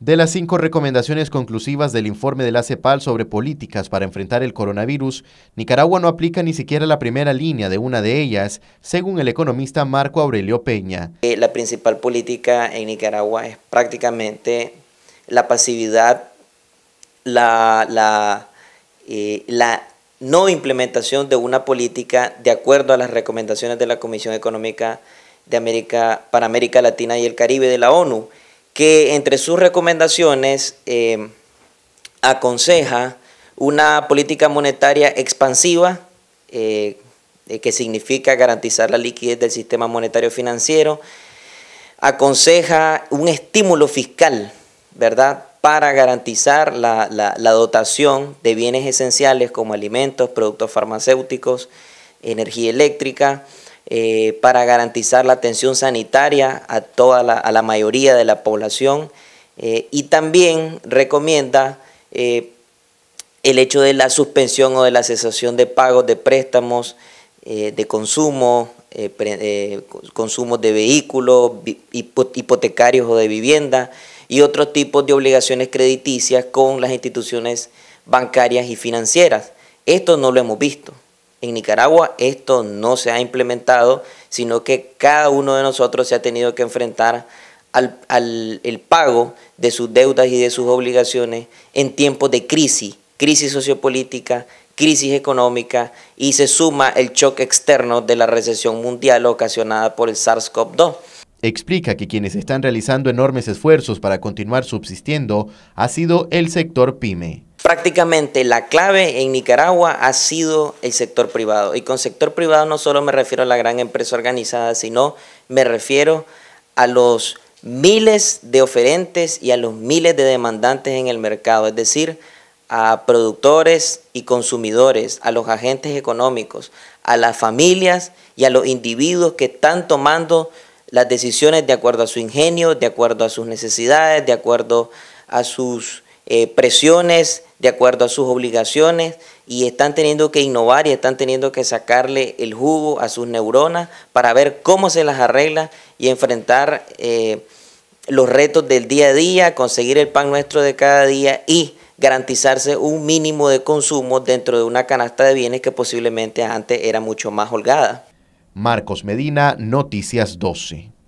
De las cinco recomendaciones conclusivas del informe de la CEPAL sobre políticas para enfrentar el coronavirus, Nicaragua no aplica ni siquiera la primera línea de una de ellas, según el economista Marco Aurelio Peña. Eh, la principal política en Nicaragua es prácticamente la pasividad, la, eh, la, no implementación de una política de acuerdo a las recomendaciones de la Comisión Económica de América para América Latina y el Caribe de la ONU que entre sus recomendaciones eh, aconseja una política monetaria expansiva, eh, que significa garantizar la liquidez del sistema monetario financiero, aconseja un estímulo fiscal, ¿verdad? Para garantizar la dotación de bienes esenciales como alimentos, productos farmacéuticos, energía eléctrica, eh, para garantizar la atención sanitaria a toda la, a la mayoría de la población eh, y también recomienda eh, el hecho de la suspensión o de la cesación de pagos de préstamos de consumo, consumos de vehículos, hipotecarios o de vivienda y otros tipos de obligaciones crediticias con las instituciones bancarias y financieras. Esto no lo hemos visto. En Nicaragua esto no se ha implementado, sino que cada uno de nosotros se ha tenido que enfrentar al, el pago de sus deudas y de sus obligaciones en tiempos de crisis, crisis sociopolítica, crisis económica y se suma el choque externo de la recesión mundial ocasionada por el SARS-CoV-2. Explica que quienes están realizando enormes esfuerzos para continuar subsistiendo ha sido el sector pyme prácticamente la clave en Nicaragua ha sido el sector privado. Y con sector privado no solo me refiero a la gran empresa organizada, sino me refiero a los miles de oferentes y a los miles de demandantes en el mercado, es decir, a productores y consumidores, a los agentes económicos, a las familias y a los individuos que están tomando las decisiones de acuerdo a su ingenio, de acuerdo a sus necesidades, de acuerdo a sus eh, presiones de acuerdo a sus obligaciones y están teniendo que innovar y están teniendo que sacarle el jugo a sus neuronas para ver cómo se las arregla y enfrentar eh, los retos del día a día, conseguir el pan nuestro de cada día y garantizarse un mínimo de consumo dentro de una canasta de bienes que posiblemente antes era mucho más holgada. Marcos Medina, Noticias 12.